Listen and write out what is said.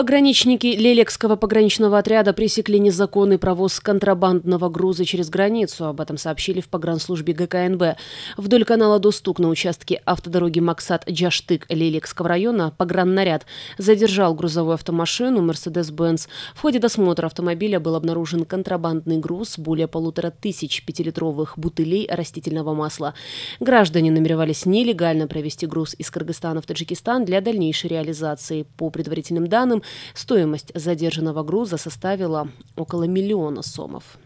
Пограничники Лелекского пограничного отряда пресекли незаконный провоз контрабандного груза через границу. Об этом сообщили в погранслужбе ГКНБ. Вдоль канала Достук на участке автодороги Максат-Джаштык Лелекского района пограннаряд задержал грузовую автомашину Mercedes-Benz. В ходе досмотра автомобиля был обнаружен контрабандный груз более полутора тысяч пятилитровых бутылей растительного масла. Граждане намеревались нелегально провести груз из Кыргызстана в Таджикистан для дальнейшей реализации. По предварительным данным, Стоимость задержанного груза составила около миллиона сомов.